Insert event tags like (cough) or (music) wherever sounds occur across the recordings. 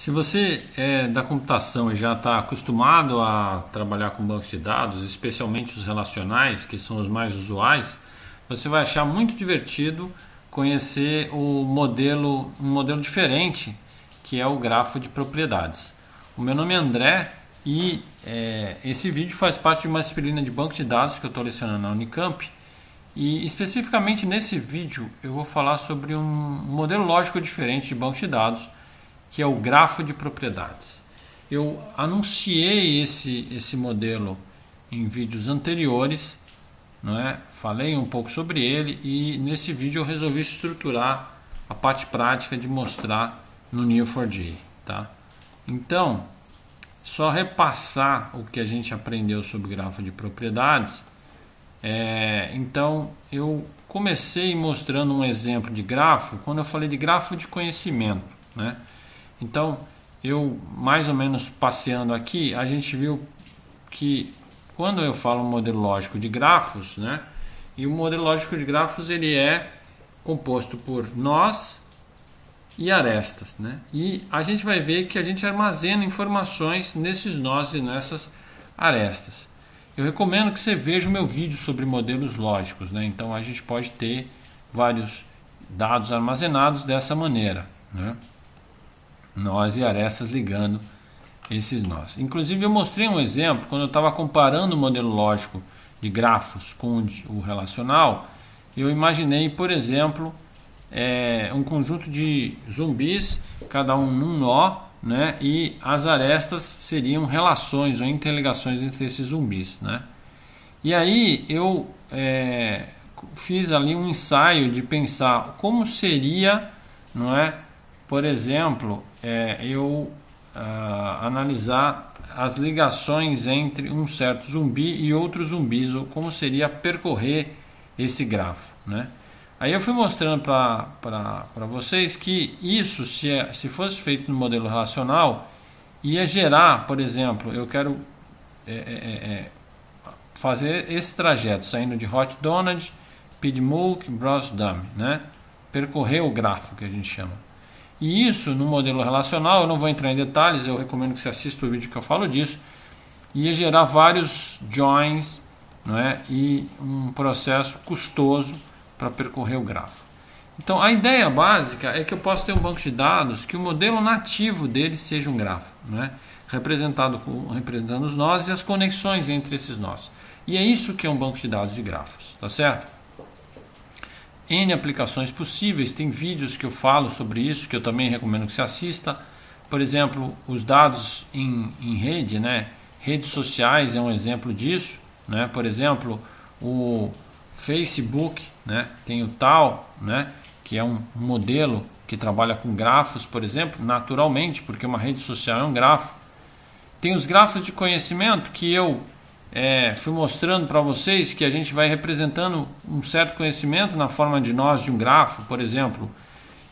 Se você é da computação e já está acostumado a trabalhar com bancos de dados, especialmente os relacionais, que são os mais usuais, você vai achar muito divertido conhecer o modelo, um modelo diferente, que é o grafo de propriedades. O meu nome é André e é, esse vídeo faz parte de uma disciplina de banco de dados que eu estou lecionando na Unicamp. E especificamente nesse vídeo eu vou falar sobre um modelo lógico diferente de banco de dados que é o grafo de propriedades. Eu anunciei esse, esse modelo em vídeos anteriores, não é? falei um pouco sobre ele e nesse vídeo eu resolvi estruturar a parte prática de mostrar no Neo4j. Tá? Então, só repassar o que a gente aprendeu sobre grafo de propriedades. É, então, eu comecei mostrando um exemplo de grafo quando eu falei de grafo de conhecimento. Né? Então, eu mais ou menos passeando aqui, a gente viu que quando eu falo modelo lógico de grafos, né? E o modelo lógico de grafos ele é composto por nós e arestas, né? E a gente vai ver que a gente armazena informações nesses nós e nessas arestas. Eu recomendo que você veja o meu vídeo sobre modelos lógicos, né? Então a gente pode ter vários dados armazenados dessa maneira, né? nós e arestas ligando esses nós. Inclusive eu mostrei um exemplo quando eu estava comparando o modelo lógico de grafos com o relacional, eu imaginei, por exemplo, é, um conjunto de zumbis, cada um num nó, né? e as arestas seriam relações ou interligações entre esses zumbis. Né? E aí eu é, fiz ali um ensaio de pensar como seria não é, por exemplo, é, eu ah, analisar as ligações entre um certo zumbi e outros zumbis, ou como seria percorrer esse grafo. Né? Aí eu fui mostrando para vocês que isso, se, é, se fosse feito no modelo relacional, ia gerar, por exemplo, eu quero é é, é, é, fazer esse trajeto saindo de Hot Donald, Pidmook, Bros né? percorrer o grafo que a gente chama. E isso no modelo relacional, eu não vou entrar em detalhes, eu recomendo que você assista o vídeo que eu falo disso, ia gerar vários joins não é? e um processo custoso para percorrer o grafo. Então a ideia básica é que eu posso ter um banco de dados que o modelo nativo dele seja um grafo, não é? representado com, representando os nós e as conexões entre esses nós. E é isso que é um banco de dados de grafos, tá certo? N aplicações possíveis, tem vídeos que eu falo sobre isso, que eu também recomendo que você assista. Por exemplo, os dados em, em rede, né? redes sociais é um exemplo disso. Né? Por exemplo, o Facebook né? tem o tal, né? que é um modelo que trabalha com grafos, por exemplo, naturalmente, porque uma rede social é um grafo. Tem os grafos de conhecimento que eu é, fui mostrando para vocês que a gente vai representando um certo conhecimento na forma de nós de um grafo, por exemplo,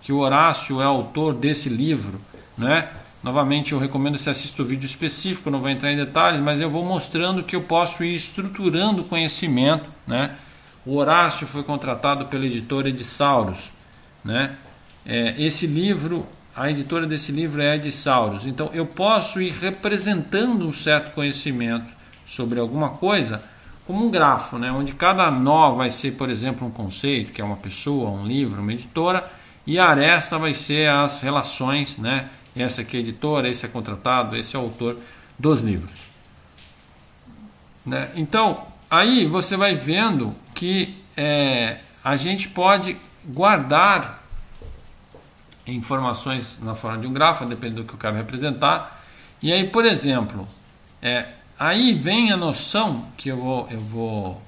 que o Horácio é autor desse livro, né? Novamente eu recomendo se assista o vídeo específico, não vou entrar em detalhes, mas eu vou mostrando que eu posso ir estruturando o conhecimento, né? O Horácio foi contratado pela editora Edissauros, né? É, esse livro, a editora desse livro é a Edissauros. Então eu posso ir representando um certo conhecimento sobre alguma coisa como um grafo, né? onde cada nó vai ser, por exemplo, um conceito, que é uma pessoa, um livro, uma editora, e a aresta vai ser as relações, né? essa aqui é editora, esse é contratado, esse é autor dos livros. Né? Então, aí você vai vendo que é, a gente pode guardar informações na forma de um grafo, dependendo do que eu quero representar. E aí, por exemplo, é, Aí vem a noção que eu vou, eu vou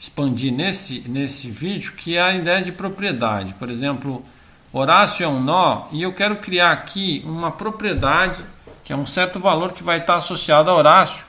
expandir nesse, nesse vídeo, que é a ideia de propriedade. Por exemplo, Horácio é um nó e eu quero criar aqui uma propriedade, que é um certo valor que vai estar associado a Horácio,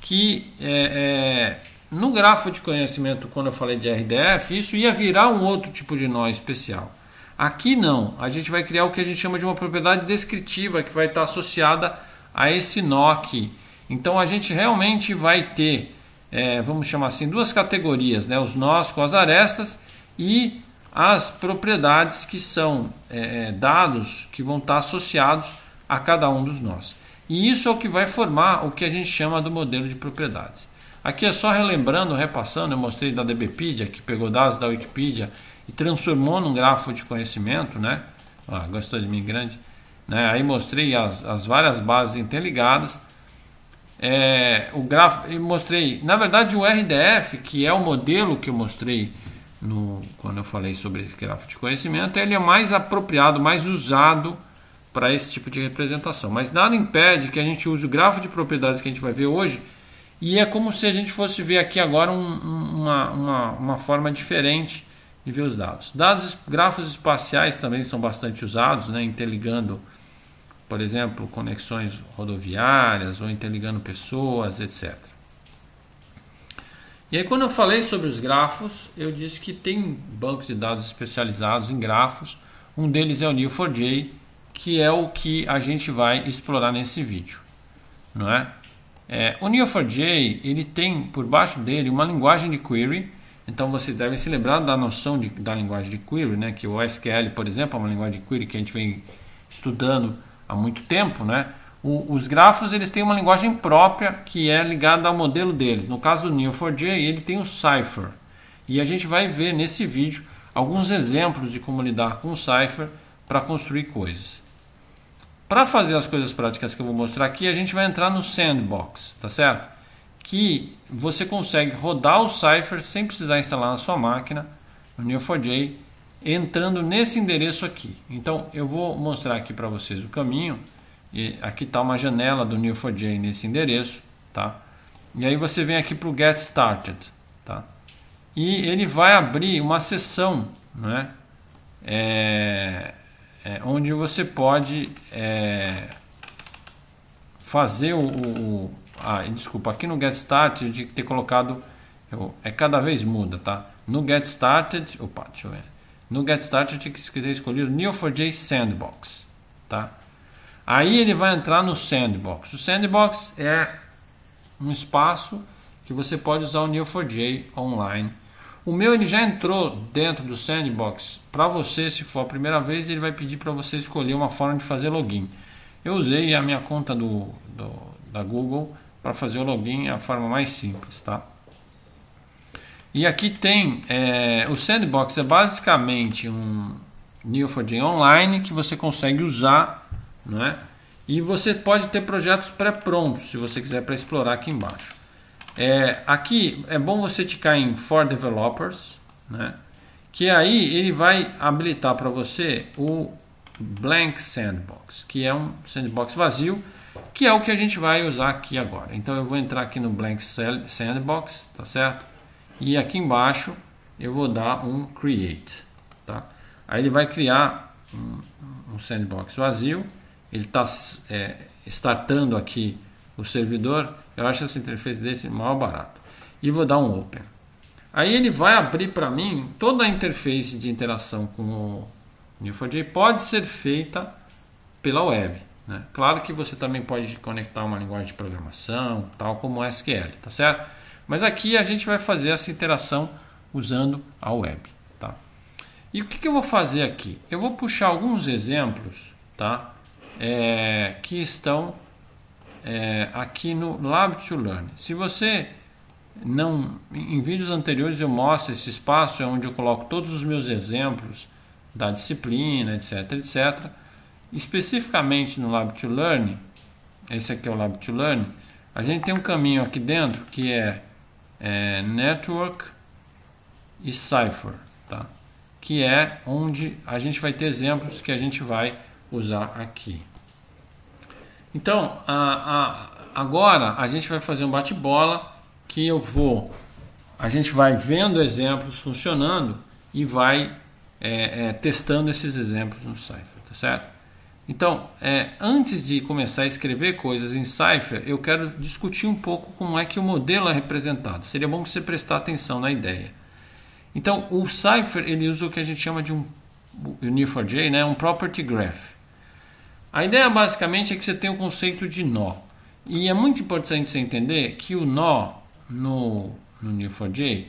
que é, é, no grafo de conhecimento, quando eu falei de RDF, isso ia virar um outro tipo de nó especial. Aqui não, a gente vai criar o que a gente chama de uma propriedade descritiva que vai estar associada a esse nó aqui. Então a gente realmente vai ter, é, vamos chamar assim, duas categorias, né? os nós com as arestas e as propriedades que são é, é, dados que vão estar associados a cada um dos nós. E isso é o que vai formar o que a gente chama do modelo de propriedades. Aqui é só relembrando, repassando, eu mostrei da DBpedia, que pegou dados da Wikipedia e transformou num grafo de conhecimento, né? Ah, gostou de mim grande? Né? Aí mostrei as, as várias bases interligadas é, o grafo, eu mostrei, na verdade o RDF, que é o modelo que eu mostrei no, quando eu falei sobre esse gráfico de conhecimento, ele é mais apropriado, mais usado para esse tipo de representação. Mas nada impede que a gente use o gráfico de propriedades que a gente vai ver hoje e é como se a gente fosse ver aqui agora um, uma, uma, uma, forma diferente de ver os dados. Dados, grafos espaciais também são bastante usados, né, interligando por exemplo, conexões rodoviárias ou interligando pessoas, etc. E aí, quando eu falei sobre os grafos, eu disse que tem bancos de dados especializados em grafos. Um deles é o Neo4j, que é o que a gente vai explorar nesse vídeo, não é? é o Neo4j ele tem por baixo dele uma linguagem de query. Então vocês devem se lembrar da noção de, da linguagem de query, né? Que o SQL, por exemplo, é uma linguagem de query que a gente vem estudando há muito tempo, né? O, os grafos eles têm uma linguagem própria que é ligada ao modelo deles. No caso do Neo4j, ele tem o Cypher. E a gente vai ver nesse vídeo alguns exemplos de como lidar com o Cypher para construir coisas. Para fazer as coisas práticas que eu vou mostrar aqui, a gente vai entrar no Sandbox, tá certo? Que você consegue rodar o Cypher sem precisar instalar na sua máquina, no Neo4j, entrando nesse endereço aqui. Então eu vou mostrar aqui para vocês o caminho. E aqui está uma janela do Neo4j nesse endereço, tá? E aí você vem aqui para o Get Started, tá? E ele vai abrir uma sessão, né? É, é, onde você pode é, fazer o, o, ah, desculpa, aqui no Get Started eu tinha que ter colocado, eu, é cada vez muda, tá? No Get Started, opa, deixa eu ver, no Get Started eu tinha que ter escolhido Neo4j Sandbox, tá? Aí ele vai entrar no Sandbox. O Sandbox é um espaço que você pode usar o Neo4j online. O meu ele já entrou dentro do Sandbox. Para você, se for a primeira vez, ele vai pedir para você escolher uma forma de fazer login. Eu usei a minha conta do, do da Google para fazer o login, é a forma mais simples, tá? E aqui tem é, o sandbox é basicamente um Neo4j online que você consegue usar, né? E você pode ter projetos pré-prontos se você quiser para explorar aqui embaixo. É, aqui é bom você ticar em For Developers, né? que aí ele vai habilitar para você o Blank Sandbox, que é um sandbox vazio, que é o que a gente vai usar aqui agora. Então eu vou entrar aqui no Blank Sandbox, tá certo? e aqui embaixo eu vou dar um create, tá? Aí ele vai criar um, um sandbox vazio, ele está é, startando aqui o servidor, eu acho essa interface desse mal barato. E vou dar um open. Aí ele vai abrir para mim toda a interface de interação com o Neo4j pode ser feita pela web. Né? Claro que você também pode conectar uma linguagem de programação, tal como SQL, tá certo? Mas aqui a gente vai fazer essa interação usando a web. Tá? E o que, que eu vou fazer aqui? Eu vou puxar alguns exemplos tá? É, que estão é, aqui no Lab to Learn. Se você não... Em vídeos anteriores eu mostro esse espaço é onde eu coloco todos os meus exemplos da disciplina, etc, etc. Especificamente no Lab to Learn, esse aqui é o Lab to Learn, a gente tem um caminho aqui dentro que é é, network e cipher, tá? que é onde a gente vai ter exemplos que a gente vai usar aqui. Então, a, a, agora a gente vai fazer um bate-bola que eu vou, a gente vai vendo exemplos funcionando e vai é, é, testando esses exemplos no Cypher, tá certo? Então, é, antes de começar a escrever coisas em Cypher, eu quero discutir um pouco como é que o modelo é representado. Seria bom você prestar atenção na ideia. Então, o Cypher ele usa o que a gente chama de um o Neo4j, né, um property graph. A ideia basicamente é que você tem o conceito de nó. E é muito importante você entender que o nó no, no Neo4j,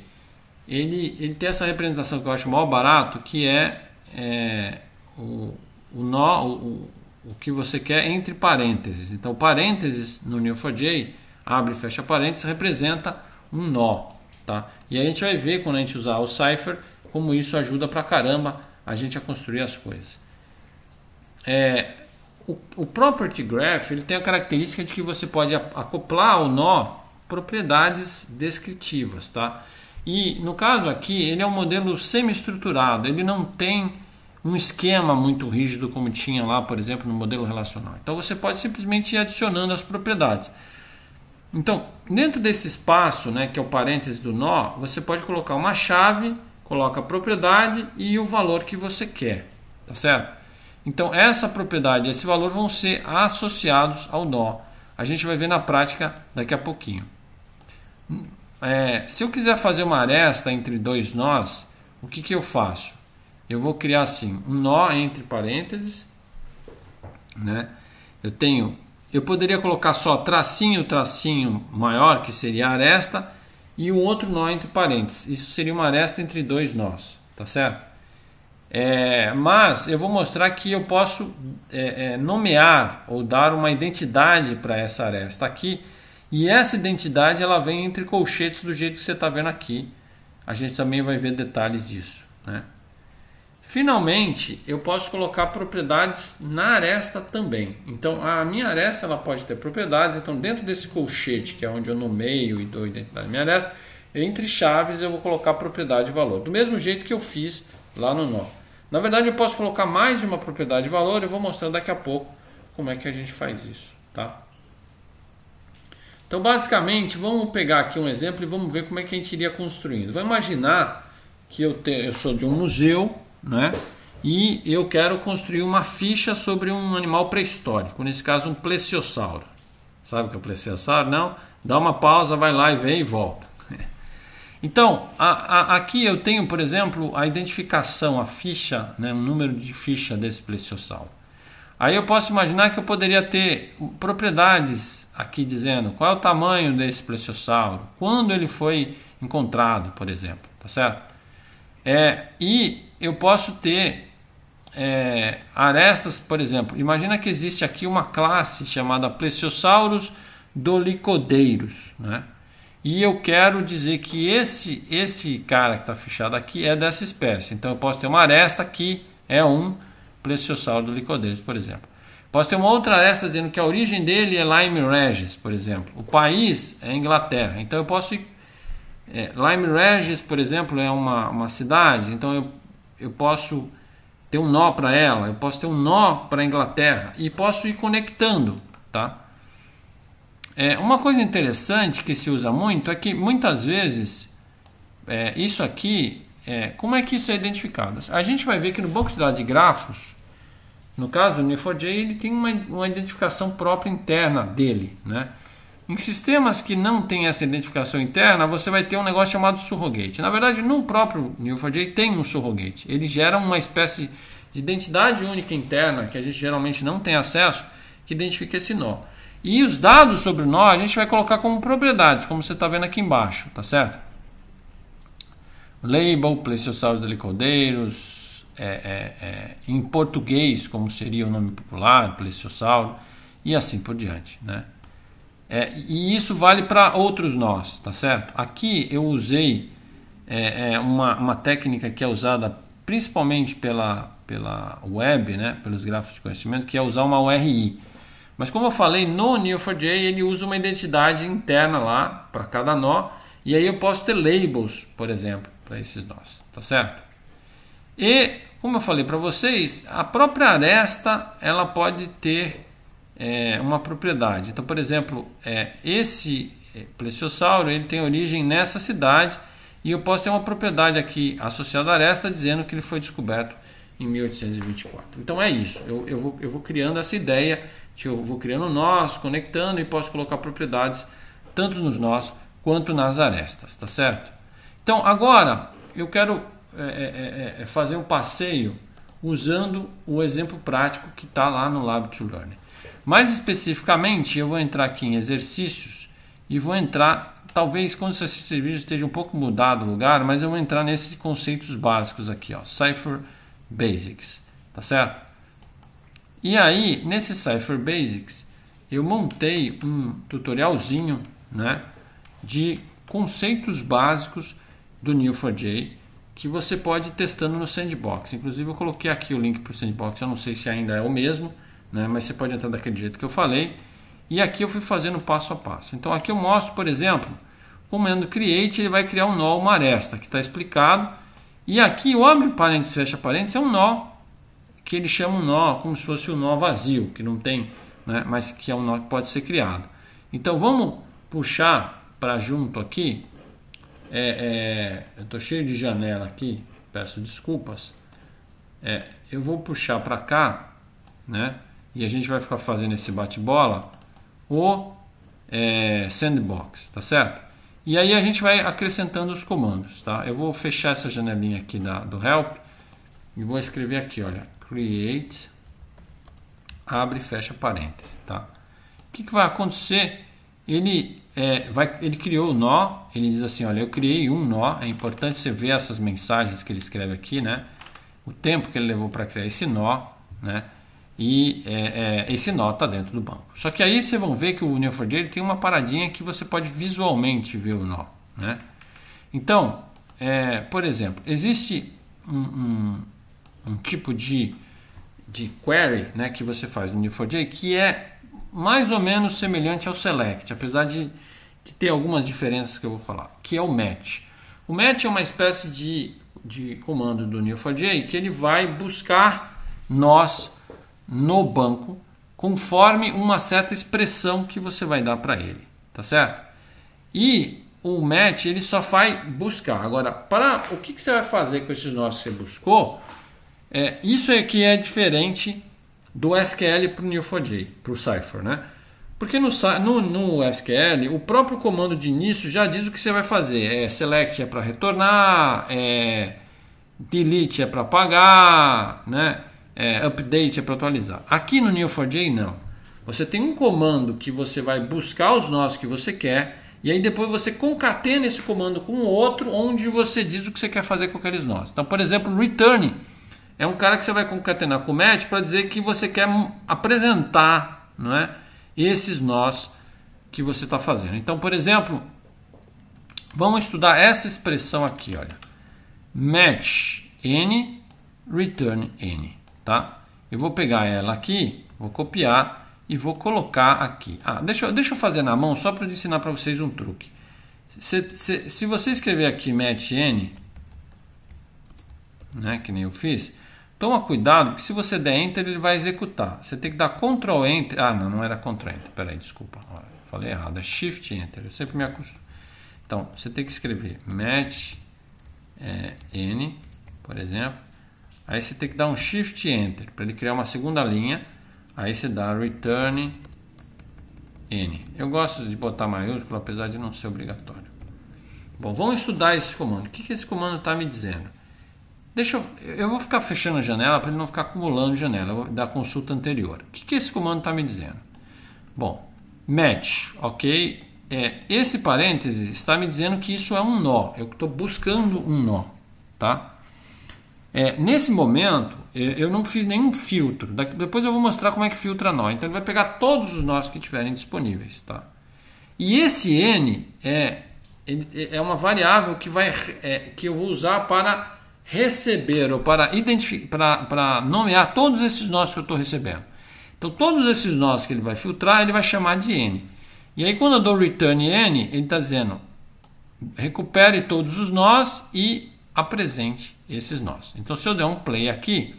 ele, ele tem essa representação que eu acho mal barato, que é, é o, o, nó, o, o que você quer entre parênteses. Então, parênteses no Neo4j, abre e fecha parênteses, representa um nó. Tá? E aí a gente vai ver quando a gente usar o cipher como isso ajuda pra caramba a gente a construir as coisas. É, o, o property graph ele tem a característica de que você pode acoplar ao nó propriedades descritivas, tá? E no caso aqui ele é um modelo semi-estruturado, ele não tem um esquema muito rígido como tinha lá, por exemplo, no modelo relacional. Então você pode simplesmente ir adicionando as propriedades. Então, dentro desse espaço, né, que é o parênteses do nó, você pode colocar uma chave, coloca a propriedade e o valor que você quer, tá certo? Então, essa propriedade e esse valor vão ser associados ao nó. A gente vai ver na prática daqui a pouquinho. É, se eu quiser fazer uma aresta entre dois nós, o que, que eu faço? eu vou criar assim, um nó entre parênteses, né? Eu tenho, eu poderia colocar só tracinho, tracinho maior, que seria a aresta, e um outro nó entre parênteses. Isso seria uma aresta entre dois nós, tá certo? É, mas eu vou mostrar que eu posso é, é nomear ou dar uma identidade para essa aresta aqui. E essa identidade ela vem entre colchetes do jeito que você está vendo aqui. A gente também vai ver detalhes disso. Né? Finalmente, eu posso colocar propriedades na aresta também. Então, a minha aresta ela pode ter propriedades. Então, dentro desse colchete, que é onde eu nomeio e dou a identidade da minha aresta, entre chaves eu vou colocar propriedade e valor. Do mesmo jeito que eu fiz lá no nó. Na verdade, eu posso colocar mais de uma propriedade e valor. Eu vou mostrar daqui a pouco como é que a gente faz isso. Tá? Então, basicamente, vamos pegar aqui um exemplo e vamos ver como é que a gente iria construindo. Vou imaginar que eu, te, eu sou de um museu né? e eu quero construir uma ficha sobre um animal pré-histórico, nesse caso um plesiosauro. Sabe o que é o plesiosauro? Não? Dá uma pausa, vai lá e vem e volta. (laughs) Então, a, a, aqui eu tenho, por exemplo, a identificação, a ficha, né, o número de ficha desse plesiosauro. Aí eu posso imaginar que eu poderia ter propriedades aqui dizendo qual é o tamanho desse plesiosauro, quando ele foi encontrado, por exemplo, tá certo? É, e eu posso ter é, arestas, por exemplo. Imagina que existe aqui uma classe chamada Plesiossauros dolicodeiros, né? E eu quero dizer que esse esse cara que está fechado aqui é dessa espécie. Então eu posso ter uma aresta aqui, é um Plesiosauro dolicodeiros, por exemplo. Posso ter uma outra aresta dizendo que a origem dele é Lyme Regis, por exemplo. O país é Inglaterra. Então eu posso. É, Lyme Regis, por exemplo, é uma, uma cidade. Então eu eu posso ter um nó para ela, eu posso ter um nó para a Inglaterra e posso ir conectando, tá? É, uma coisa interessante que se usa muito é que muitas vezes é, isso aqui, é, como é que isso é identificado? A gente vai ver que no banco de dados de grafos, no caso do Neo4j, ele tem uma, uma identificação própria interna dele, né? Em sistemas que não tem essa identificação interna, você vai ter um negócio chamado surrogate. Na verdade, no próprio Neo4j tem um surrogate. Ele gera uma espécie de identidade única interna, que a gente geralmente não tem acesso, que identifica esse nó. E os dados sobre o nó a gente vai colocar como propriedades, como você está vendo aqui embaixo, tá certo? Label, plesiossauros delicodeiros, é, é, é, em português, como seria o nome popular, plesiosauro, e assim por diante, né? É, e isso vale para outros nós, tá certo? Aqui eu usei é, é uma, uma técnica que é usada principalmente pela, pela web, né, pelos gráficos de conhecimento, que é usar uma URI. Mas como eu falei, no Neo4j ele usa uma identidade interna lá para cada nó, e aí eu posso ter labels, por exemplo, para esses nós, tá certo? E, como eu falei para vocês, a própria aresta ela pode ter é, uma propriedade. Então, por exemplo, é, esse é, plesiossauro ele tem origem nessa cidade e eu posso ter uma propriedade aqui associada à aresta dizendo que ele foi descoberto em 1824. Então é isso, eu, eu, vou, eu vou criando essa ideia, eu vou criando nós, conectando e posso colocar propriedades tanto nos nós quanto nas arestas, tá certo? Então agora eu quero é, é, é, é fazer um passeio usando o exemplo prático que está lá no Lab to Learn. Mais especificamente, eu vou entrar aqui em exercícios e vou entrar, talvez quando esse vídeo esteja um pouco mudado o lugar, mas eu vou entrar nesses conceitos básicos aqui, ó, Cypher Basics, tá certo? E aí, nesse Cypher Basics, eu montei um tutorialzinho, né, de conceitos básicos do Neo4j que você pode ir testando no sandbox. Inclusive eu coloquei aqui o link para o sandbox, eu não sei se ainda é o mesmo, né? mas você pode entrar daquele jeito que eu falei. E aqui eu fui fazendo passo a passo. Então aqui eu mostro, por exemplo, comando create, ele vai criar um nó, uma aresta, que está explicado. E aqui o abre parênteses, fecha parênteses, é um nó que ele chama um nó como se fosse um nó vazio, que não tem, né? mas que é um nó que pode ser criado. Então vamos puxar para junto aqui. É, é, eu estou cheio de janela aqui, peço desculpas. É, eu vou puxar para cá, né? e a gente vai ficar fazendo esse bate-bola, o é, sandbox, tá certo? E aí a gente vai acrescentando os comandos, tá? Eu vou fechar essa janelinha aqui da, do help e vou escrever aqui, olha, create, abre e fecha parênteses, tá? O que, que vai acontecer? Ele, é, vai, ele criou o nó, ele diz assim, olha, eu criei um nó, é importante você ver essas mensagens que ele escreve aqui, né? O tempo que ele levou para criar esse nó, né? e é, é, esse nó está dentro do banco. Só que aí vocês vão ver que o Union for j tem uma paradinha que você pode visualmente ver o nó. Né? Então, é, por exemplo, existe um, um, um, tipo de, de query né, que você faz no Union for j que é mais ou menos semelhante ao select, apesar de, de ter algumas diferenças que eu vou falar, que é o match. O match é uma espécie de, de comando do Neo4j que ele vai buscar nós no banco conforme uma certa expressão que você vai dar para ele, tá certo? E o match ele só vai buscar. Agora, para o que, que você vai fazer com esses nós que você buscou? É, isso é que é diferente do SQL para o Neo4j, para o Cypher, né? Porque no, no, no, SQL, o próprio comando de início já diz o que você vai fazer. É, select é para retornar, é, delete é para apagar, né? é, update é para atualizar. Aqui no Neo4j não. Você tem um comando que você vai buscar os nós que você quer e aí depois você concatena esse comando com outro onde você diz o que você quer fazer com aqueles nós. Então, por exemplo, return é um cara que você vai concatenar com match para dizer que você quer apresentar, não é, esses nós que você está fazendo. Então, por exemplo, vamos estudar essa expressão aqui, olha. Match n return n tá? Eu vou pegar ela aqui, vou copiar e vou colocar aqui. Ah, deixa, deixa eu fazer na mão só para ensinar para vocês um truque. Se, se, se, você escrever aqui match n, né, que nem eu fiz, toma cuidado que se você der enter ele vai executar. Você tem que dar ctrl enter. Ah, não, não era ctrl enter. Peraí, desculpa. Falei errado, é shift enter. Eu sempre me acostumo. Então, você tem que escrever match é, n, por exemplo, Aí você tem que dar um Shift Enter para ele criar uma segunda linha. Aí você dá Return N. Eu gosto de botar maiúsculo, apesar de não ser obrigatório. Bom, vamos estudar esse comando. O que, que esse comando está me dizendo? Deixa eu, eu vou ficar fechando a janela para ele não ficar acumulando janela da consulta anterior. O que, que esse comando está me dizendo? Bom, match, ok? É, esse parêntese está me dizendo que isso é um nó. Eu estou buscando um nó, tá? É, nesse momento, é, eu não fiz nenhum filtro. depois eu vou mostrar como é que filtra nó. Então, ele vai pegar todos os nós que estiverem disponíveis. Tá? E esse N é, é, é uma variável que, vai, é, que eu vou usar para receber ou para, para, para nomear todos esses nós que eu estou recebendo. Então, todos esses nós que ele vai filtrar, ele vai chamar de N. E aí, quando eu dou return N, ele está dizendo recupere todos os nós e apresente esses nós. Então, se eu der um play aqui,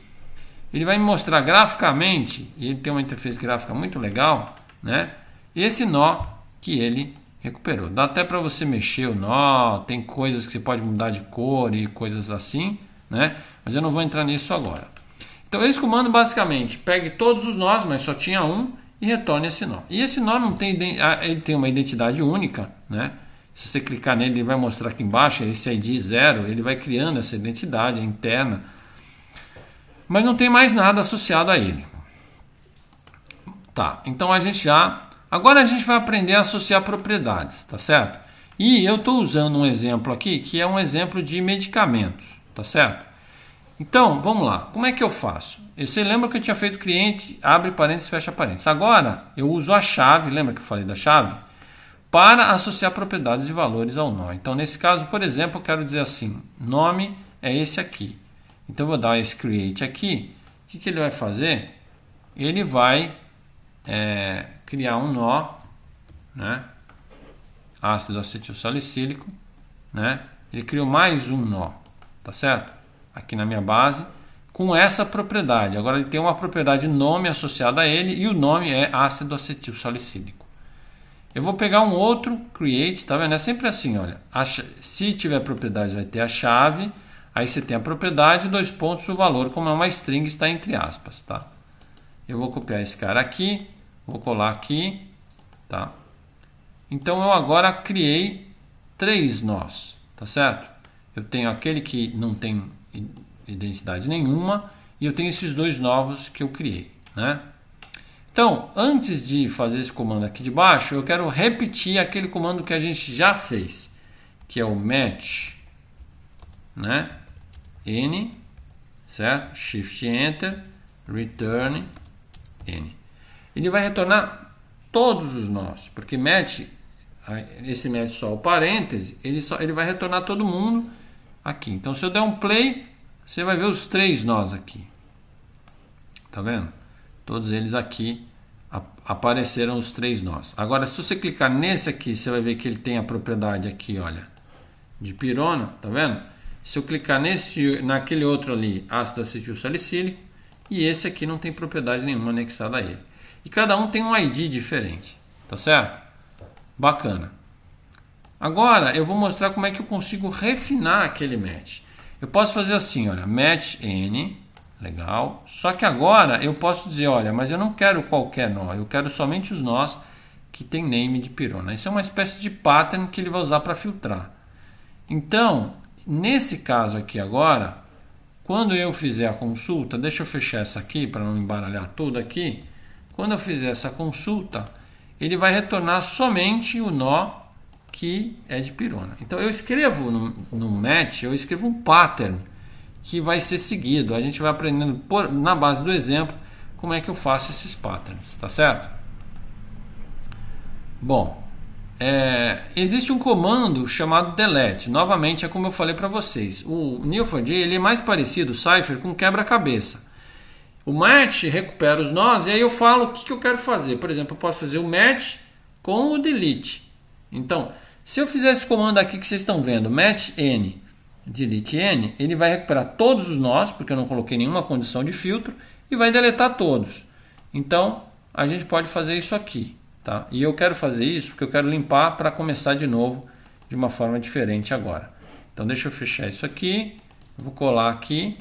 ele vai me mostrar graficamente, e ele tem uma interface gráfica muito legal, né? Esse nó que ele recuperou. Dá até para você mexer o nó, tem coisas que você pode mudar de cor e coisas assim, né? Mas eu não vou entrar nisso agora. Então esse comando basicamente pegue todos os nós, mas só tinha um e retorne esse nó. E esse nó não tem ah, ele tem uma identidade única, né? Se você clicar nele, ele vai mostrar aqui embaixo é esse ID zero, ele vai criando essa identidade interna. Mas não tem mais nada associado a ele. Tá, então a gente já... Agora a gente vai aprender a associar propriedades, tá certo? E eu estou usando um exemplo aqui, que é um exemplo de medicamentos, tá certo? Então, vamos lá. Como é que eu faço? Você lembra que eu tinha feito cliente, abre parênteses, fecha parênteses. Agora, eu uso a chave, lembra que eu falei da chave? para associar propriedades e valores ao nó. Então, nesse caso, por exemplo, eu quero dizer assim, nome é esse aqui. Então, eu vou dar esse create aqui. O que, que ele vai fazer? Ele vai é, criar um nó, né? ácido acetil salicílico, né? ele criou mais um nó, tá certo? Aqui na minha base, com essa propriedade. Agora ele tem uma propriedade nome associada a ele e o nome é ácido acetil salicílico. Eu vou pegar um outro create, tá vendo? É sempre assim, olha. Acha, se tiver propriedades, vai ter a chave. Aí você tem a propriedade, dois pontos, o valor, como é uma string, está entre aspas, tá? Eu vou copiar esse cara aqui, vou colar aqui, tá? Então eu agora criei três nós, tá certo? Eu tenho aquele que não tem identidade nenhuma e eu tenho esses dois novos que eu criei, né? Então, antes de fazer esse comando aqui de baixo, eu quero repetir aquele comando que a gente já fez, que é o match, né? N, certo? Shift Enter, return N. Ele vai retornar todos os nós, porque match, esse match só é o parêntese, ele, só, ele vai retornar todo mundo aqui. Então, se eu der um play, você vai ver os três nós aqui. Tá vendo? todos eles aqui apareceram os três nós. Agora, se você clicar nesse aqui, você vai ver que ele tem a propriedade aqui, olha, de pirona, tá vendo? Se eu clicar nesse, naquele outro ali, ácido acetil salicílico, e esse aqui não tem propriedade nenhuma anexada a ele. E cada um tem um ID diferente, tá certo? Bacana. Agora, eu vou mostrar como é que eu consigo refinar aquele match. Eu posso fazer assim, olha, match n Legal. Só que agora eu posso dizer, olha, mas eu não quero qualquer nó, eu quero somente os nós que tem name de pirona. Isso é uma espécie de pattern que ele vai usar para filtrar. Então, nesse caso aqui agora, quando eu fizer a consulta, deixa eu fechar essa aqui para não embaralhar tudo aqui. Quando eu fizer essa consulta, ele vai retornar somente o nó que é de pirona. Então eu escrevo no, no match, eu escrevo um pattern que vai ser seguido. A gente vai aprendendo por, na base do exemplo como é que eu faço esses patterns, tá certo? Bom, é, existe um comando chamado delete. Novamente é como eu falei para vocês. O Neo4j ele é mais parecido, o Cypher, com quebra-cabeça. O match recupera os nós e aí eu falo o que, que eu quero fazer. Por exemplo, eu posso fazer o match com o delete. Então, se eu fizer esse comando aqui que vocês estão vendo, match n, de Litn, ele vai recuperar todos os nós, porque eu não coloquei nenhuma condição de filtro, e vai deletar todos. Então, a gente pode fazer isso aqui. Tá? E eu quero fazer isso porque eu quero limpar para começar de novo de uma forma diferente agora. Então, deixa eu fechar isso aqui, vou colar aqui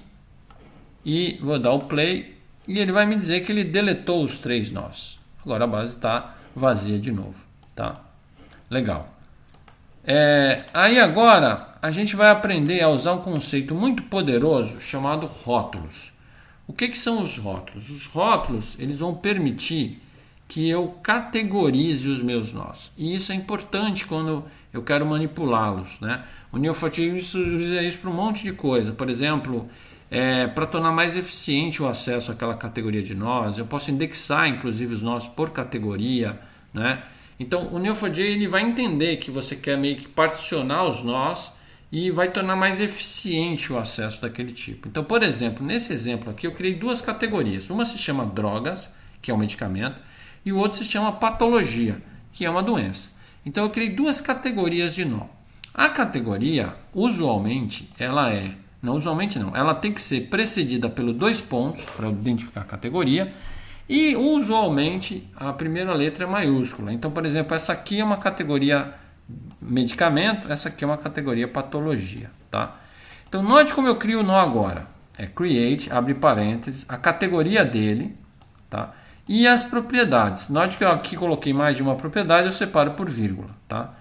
e vou dar o play e ele vai me dizer que ele deletou os três nós. Agora a base está vazia de novo. Tá? Legal. É, aí agora a gente vai aprender a usar um conceito muito poderoso chamado rótulos. O que, que são os rótulos? Os rótulos eles vão permitir que eu categorize os meus nós. E isso é importante quando eu quero manipulá-los. Né? O neofatismo usa isso para um monte de coisa. Por exemplo, é, para tornar mais eficiente o acesso àquela categoria de nós, eu posso indexar inclusive os nós por categoria. Né? Então o Neo4j ele vai entender que você quer meio que particionar os nós e vai tornar mais eficiente o acesso daquele tipo. Então, por exemplo, nesse exemplo aqui eu criei duas categorias. Uma se chama drogas, que é um medicamento, e o outro se chama patologia, que é uma doença. Então eu criei duas categorias de nó. A categoria, usualmente, ela é, não usualmente não, ela tem que ser precedida pelo dois pontos para identificar a categoria. E usualmente a primeira letra é maiúscula. Então, por exemplo, essa aqui é uma categoria medicamento, essa aqui é uma categoria patologia, tá? Então note como eu crio o nó agora. É create, abre parênteses, a categoria dele, tá? E as propriedades. Note que eu aqui coloquei mais de uma propriedade, eu separo por vírgula, tá?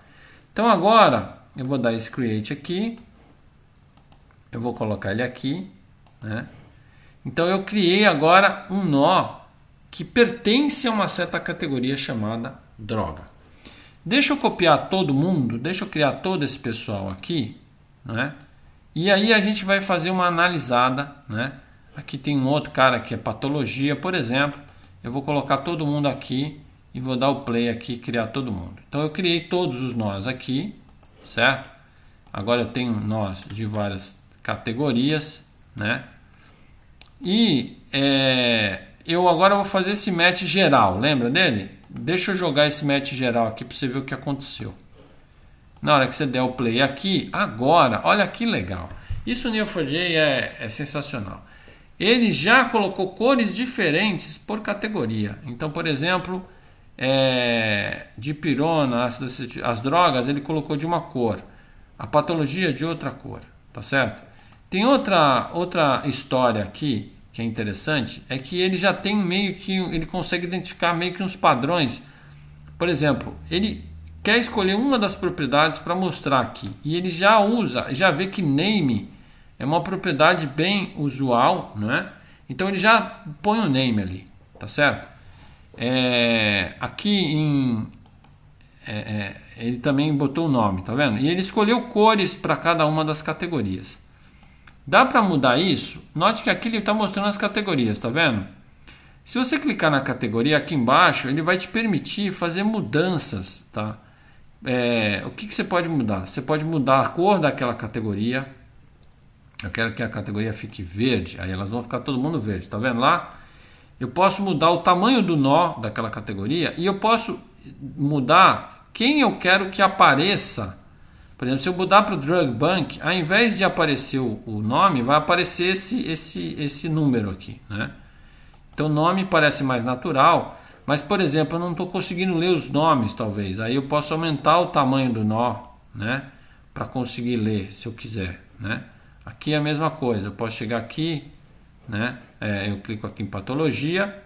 Então agora eu vou dar esse create aqui, eu vou colocar ele aqui, né? Então eu criei agora um nó que pertence a uma certa categoria chamada droga. Deixa eu copiar todo mundo, deixa eu criar todo esse pessoal aqui, né? E aí a gente vai fazer uma analisada, né? Aqui tem um outro cara que é patologia, por exemplo. Eu vou colocar todo mundo aqui e vou dar o play aqui criar todo mundo. Então eu criei todos os nós aqui, certo? Agora eu tenho nós de várias categorias, né? E é, eu agora vou fazer esse match geral, lembra dele? Deixa eu jogar esse match geral aqui para você ver o que aconteceu. Na hora que você der o play aqui, agora, olha que legal. Isso no Neo4j é, é sensacional. Ele já colocou cores diferentes por categoria. Então, por exemplo, é, de pirona, as drogas, ele colocou de uma cor. A patologia de outra cor, tá certo? Tem outra, outra história aqui que é interessante é que ele já tem meio que ele consegue identificar meio que uns padrões. Por exemplo, ele quer escolher uma das propriedades para mostrar aqui e ele já usa, já vê que name é uma propriedade bem usual, não é? Então ele já põe o name ali, tá certo? É, aqui em é, é, ele também botou o nome, tá vendo? E ele escolheu cores para cada uma das categorias. Dá para mudar isso? Note que aqui ele está mostrando as categorias, tá vendo? Se você clicar na categoria aqui embaixo, ele vai te permitir fazer mudanças, tá? É, o que, que você pode mudar? Você pode mudar a cor daquela categoria. Eu quero que a categoria fique verde, aí elas vão ficar todo mundo verde, tá vendo lá? Eu posso mudar o tamanho do nó daquela categoria e eu posso mudar quem eu quero que apareça por exemplo, se eu mudar para o Drug Bank, ao invés de aparecer o nome, vai aparecer esse, esse, esse número aqui. Né? Então, nome parece mais natural, mas, por exemplo, eu não estou conseguindo ler os nomes, talvez. Aí eu posso aumentar o tamanho do nó né? para conseguir ler, se eu quiser. Né? Aqui é a mesma coisa, eu posso chegar aqui, né? É, eu clico aqui em patologia,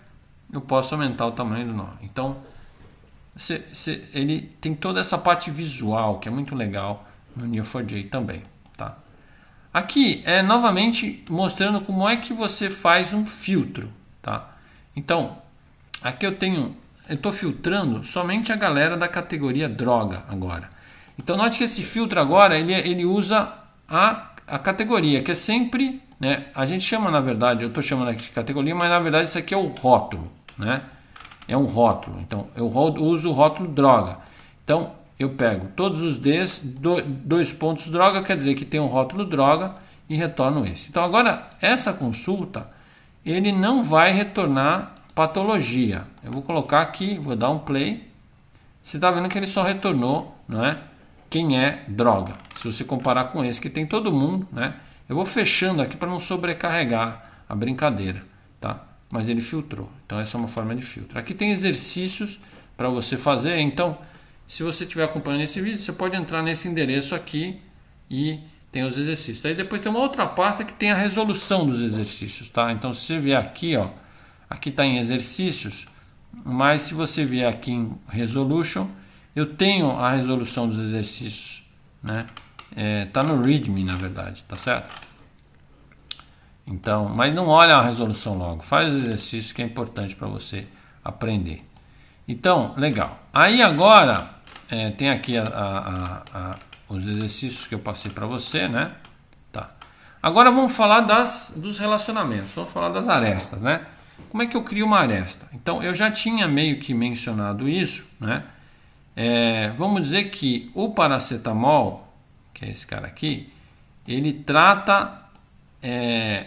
eu posso aumentar o tamanho do nó. Então, Cê, cê, ele tem toda essa parte visual que é muito legal no Neo4j também. Tá? Aqui é novamente mostrando como é que você faz um filtro. Tá? Então, aqui eu tenho, eu estou filtrando somente a galera da categoria droga agora. Então note que esse filtro agora ele, ele usa a, a categoria que é sempre, né? A gente chama na verdade, eu estou chamando aqui de categoria, mas na verdade isso aqui é o rótulo, né? é um rótulo. Então, eu uso o rótulo droga. Então, eu pego todos os Ds, dois pontos droga, quer dizer que tem um rótulo droga e retorno esse. Então, agora, essa consulta, ele não vai retornar patologia. Eu vou colocar aqui, vou dar um play. Você está vendo que ele só retornou, não é? Quem é droga. Se você comparar com esse que tem todo mundo, né? Eu vou fechando aqui para não sobrecarregar a brincadeira mas ele filtrou. Então essa é uma forma de filtro. Aqui tem exercícios para você fazer. Então, se você estiver acompanhando esse vídeo, você pode entrar nesse endereço aqui e tem os exercícios. Aí depois tem uma outra pasta que tem a resolução dos exercícios, tá? Então se você vier aqui, ó, aqui está em exercícios, mas se você vier aqui em resolution, eu tenho a resolução dos exercícios, né? É, tá no README, na verdade, tá certo? Então, mas não olha a resolução logo, faz o exercício que é importante para você aprender. Então, legal. Aí agora é, tem aqui a, a, a, os exercícios que eu passei para você, né? Tá. Agora vamos falar das, dos relacionamentos, vamos falar das arestas, né? Como é que eu crio uma aresta? Então, eu já tinha meio que mencionado isso, né? É, vamos dizer que o paracetamol, que é esse cara aqui, ele trata é,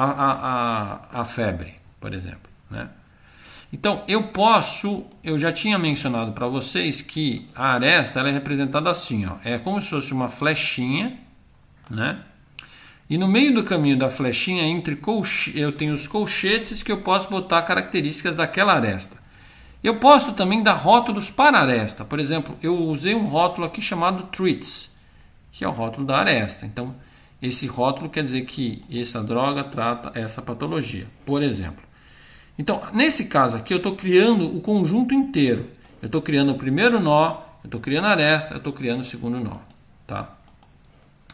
a, a, a, a febre, por exemplo. Né? Então, eu posso, eu já tinha mencionado para vocês que a aresta ela é representada assim, ó, é como se fosse uma flechinha, né? E no meio do caminho da flechinha, entre eu tenho os colchetes que eu posso botar características daquela aresta. Eu posso também dar rótulos para a aresta. Por exemplo, eu usei um rótulo aqui chamado treats, que é o rótulo da aresta. Então, esse rótulo quer dizer que essa droga trata essa patologia, por exemplo. Então, nesse caso aqui, eu estou criando o conjunto inteiro. Eu estou criando o primeiro nó, eu estou criando a aresta, eu estou criando o segundo nó. Tá?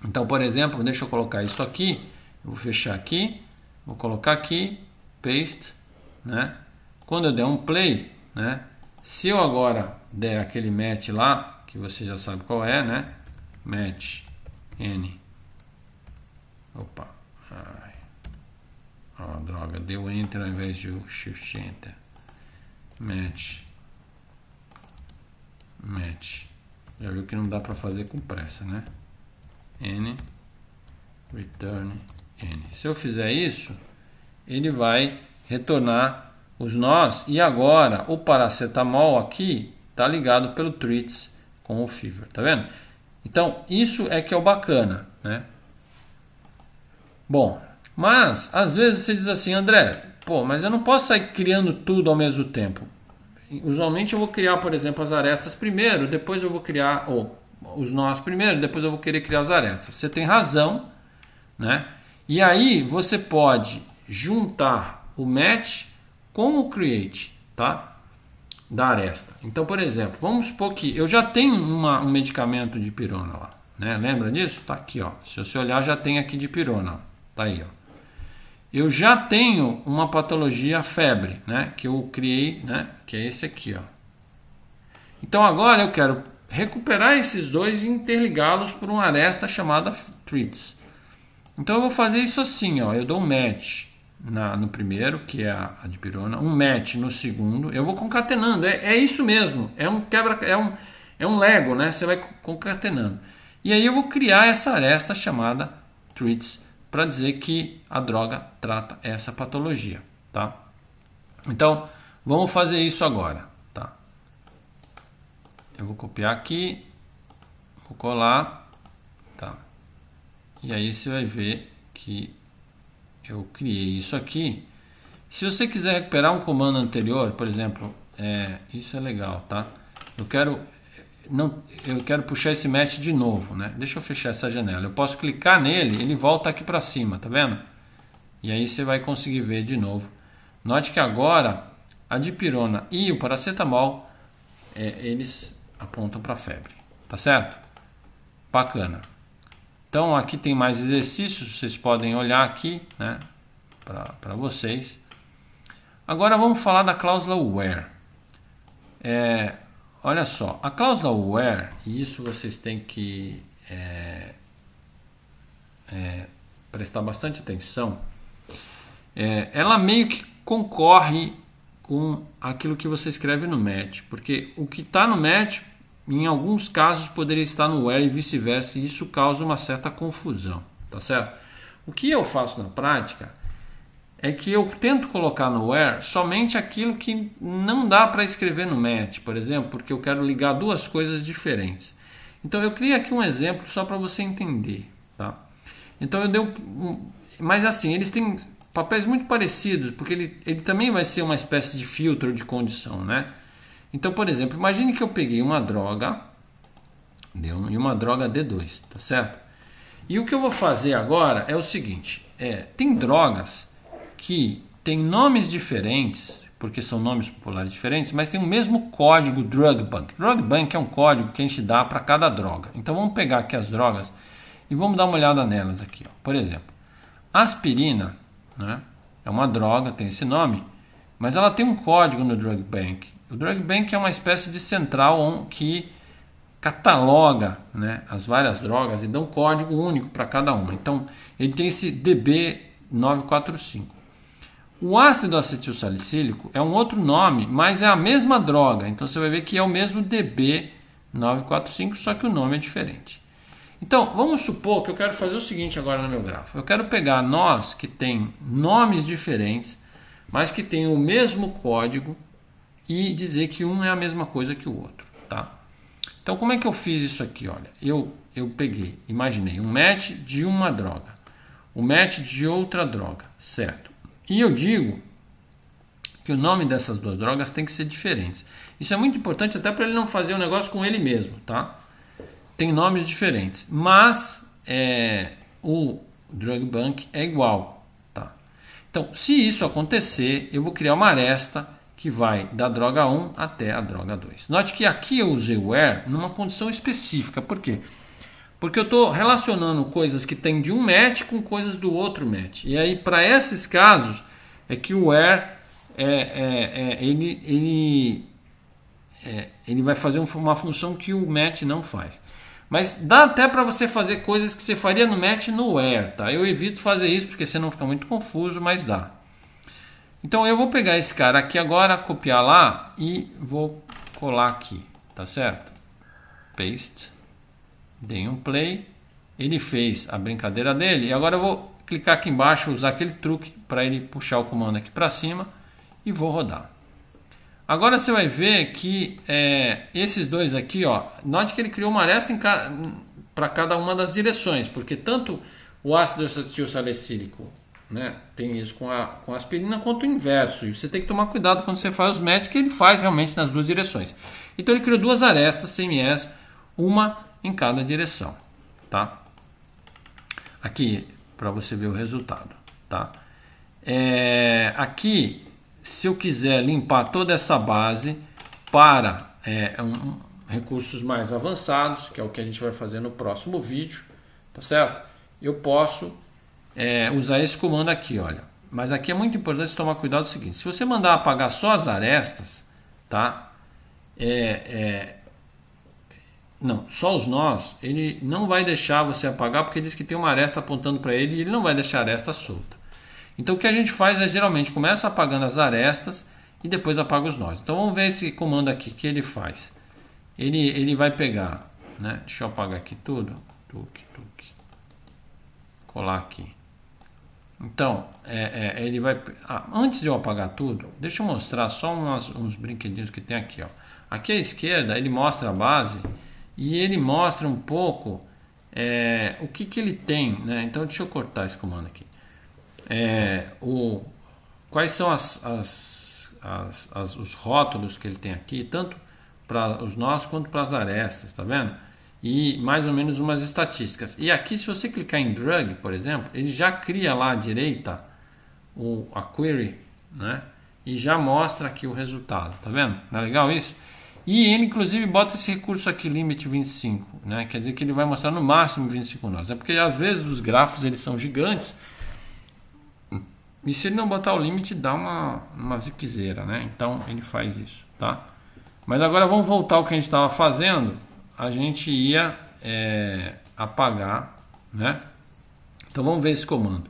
Então, por exemplo, deixa eu colocar isso aqui. Eu vou fechar aqui, vou colocar aqui, paste. Né? Quando eu der um play, né? se eu agora der aquele match lá, que você já sabe qual é, né? match n Opa. Ai. droga. Deu Enter ao invés de Shift Enter. Match. Match. Já viu que não dá para fazer com pressa, né? N. Return N. Se eu fizer isso, ele vai retornar os nós. E agora, o paracetamol aqui está ligado pelo treats com o fever, tá vendo? Então, isso é que é o bacana, né? Bom, mas às vezes você diz assim, André, pô, mas eu não posso sair criando tudo ao mesmo tempo. Usualmente eu vou criar, por exemplo, as arestas primeiro, depois eu vou criar ou os nós primeiro, depois eu vou querer criar as arestas. Você tem razão, né? E aí você pode juntar o match com o create, tá? Da aresta. Então, por exemplo, vamos supor que eu já tenho uma, um medicamento de pirona lá, né? Lembra disso? Tá aqui, ó. Se você olhar, já tem aqui de pirona. Ó. Tá aí, ó. Eu já tenho uma patologia febre, né? Que eu criei, né? Que é esse aqui, ó. Então agora eu quero recuperar esses dois e interligá-los por uma aresta chamada treats. Então eu vou fazer isso assim, ó. Eu dou um match na, no primeiro, que é a, a dipirona, um match no segundo. Eu vou concatenando. É, é isso mesmo. É um quebra, é um é um Lego, né? Você vai concatenando. E aí eu vou criar essa aresta chamada treats para dizer que a droga trata essa patologia, tá? Então, vamos fazer isso agora, tá? Eu vou copiar aqui, vou colar, tá? E aí você vai ver que eu criei isso aqui. Se você quiser recuperar um comando anterior, por exemplo, é, isso é legal, tá? Eu quero não, eu quero puxar esse match de novo, né? Deixa eu fechar essa janela. Eu posso clicar nele, ele volta aqui para cima, tá vendo? E aí você vai conseguir ver de novo. Note que agora a dipirona e o paracetamol, é, eles apontam para febre, tá certo? Bacana. Então aqui tem mais exercícios, vocês podem olhar aqui, né? Para vocês. Agora vamos falar da cláusula where. É, Olha só, a cláusula where, e isso vocês têm que é, é, prestar bastante atenção, é, ela meio que concorre com aquilo que você escreve no match, porque o que está no match, em alguns casos, poderia estar no where e vice-versa, e isso causa uma certa confusão, tá certo? O que eu faço na prática é que eu tento colocar no where somente aquilo que não dá para escrever no match, por exemplo, porque eu quero ligar duas coisas diferentes. Então eu criei aqui um exemplo só para você entender, tá? Então eu dei um, mas assim, eles têm papéis muito parecidos, porque ele, ele também vai ser uma espécie de filtro de condição, né? Então, por exemplo, imagine que eu peguei uma droga e uma droga D2, tá certo? E o que eu vou fazer agora é o seguinte, é, tem drogas que tem nomes diferentes, porque são nomes populares diferentes, mas tem o mesmo código drug bank. Drug bank é um código que a gente dá para cada droga. Então vamos pegar aqui as drogas e vamos dar uma olhada nelas aqui. Ó. Por exemplo, aspirina né, é uma droga, tem esse nome, mas ela tem um código no drug bank. O drug bank é uma espécie de central que cataloga né, as várias drogas e dá um código único para cada uma. Então ele tem esse DB945. O ácido acetil salicílico é um outro nome, mas é a mesma droga. Então você vai ver que é o mesmo DB945, só que o nome é diferente. Então, vamos supor que eu quero fazer o seguinte agora no meu grafo. Eu quero pegar nós que tem nomes diferentes, mas que tem o mesmo código e dizer que um é a mesma coisa que o outro, tá? Então, como é que eu fiz isso aqui? Olha, eu, eu peguei, imaginei, um match de uma droga, um match de outra droga, certo? E eu digo que o nome dessas duas drogas tem que ser diferentes. Isso é muito importante até para ele não fazer o um negócio com ele mesmo, tá? Tem nomes diferentes, mas é, o drug bank é igual, tá? Então, se isso acontecer, eu vou criar uma aresta que vai da droga 1 até a droga 2. Note que aqui eu usei o where numa condição específica, por quê? Porque porque eu estou relacionando coisas que tem de um match com coisas do outro match. E aí, para esses casos, é que o where é, é, é, ele, ele, é, ele vai fazer uma função que o match não faz. Mas dá até para você fazer coisas que você faria no match no where. Tá? Eu evito fazer isso porque você não fica muito confuso, mas dá. Então eu vou pegar esse cara aqui agora, copiar lá e vou colar aqui, tá certo? Paste. Dei um play. Ele fez a brincadeira dele. E agora eu vou clicar aqui embaixo, usar aquele truque para ele puxar o comando aqui para cima e vou rodar. Agora você vai ver que é, esses dois aqui, ó, note que ele criou uma aresta ca... para cada uma das direções, porque tanto o ácido acetilsalicílico né, tem isso com a, com a aspirina, quanto o inverso. E você tem que tomar cuidado quando você faz os médicos, que ele faz realmente nas duas direções. Então ele criou duas arestas CMS, uma em cada direção, tá? Aqui para você ver o resultado, tá? É, aqui, se eu quiser limpar toda essa base para é, um, recursos mais avançados, que é o que a gente vai fazer no próximo vídeo, tá certo? Eu posso é, usar esse comando aqui, olha. Mas aqui é muito importante tomar cuidado o seguinte: se você mandar apagar só as arestas, tá? É, é, não, só os nós, ele não vai deixar você apagar porque diz que tem uma aresta apontando para ele e ele não vai deixar a aresta solta. Então o que a gente faz é geralmente começa apagando as arestas e depois apaga os nós. Então vamos ver esse comando aqui que ele faz. Ele, ele vai pegar, né? deixa eu apagar aqui tudo, tuc, tuc. colar aqui. Então, é, é, ele vai. Ah, antes de eu apagar tudo, deixa eu mostrar só umas, uns brinquedinhos que tem aqui. Ó. Aqui à esquerda ele mostra a base e ele mostra um pouco é, o que, que ele tem. Né? Então, deixa eu cortar esse comando aqui. É, o, quais são as, as, as, as, os rótulos que ele tem aqui, tanto para os nós quanto para as arestas, tá vendo? E mais ou menos umas estatísticas. E aqui, se você clicar em drug, por exemplo, ele já cria lá à direita o, a query, né? E já mostra aqui o resultado, tá vendo? Não é legal isso? E ele, inclusive, bota esse recurso aqui, limite 25, né? quer dizer que ele vai mostrar no máximo 25 nós. É porque, às vezes, os grafos eles são gigantes, e se ele não botar o limite, dá uma, uma ziquezeira, né? Então, ele faz isso, tá? Mas agora vamos voltar ao que a gente estava fazendo. A gente ia é, apagar, né? Então, vamos ver esse comando.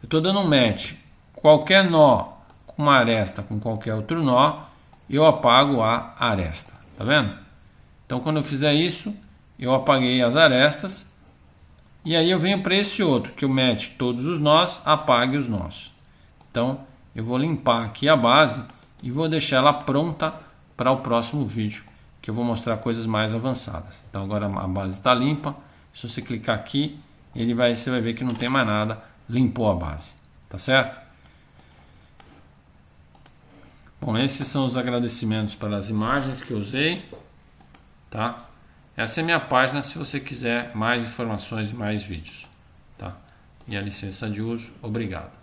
Eu estou dando um match. Qualquer nó com uma aresta com qualquer outro nó, eu apago a aresta. Tá vendo? Então quando eu fizer isso, eu apaguei as arestas. E aí eu venho para esse outro, que eu mete todos os nós, apague os nós. Então eu vou limpar aqui a base e vou deixar ela pronta para o próximo vídeo, que eu vou mostrar coisas mais avançadas. Então agora a base está limpa. Se você clicar aqui, ele vai, você vai ver que não tem mais nada, limpou a base, tá certo? Bom, esses são os agradecimentos para as imagens que eu usei, tá? Essa é minha página se você quiser mais informações, mais vídeos, tá? E a licença de uso, obrigado.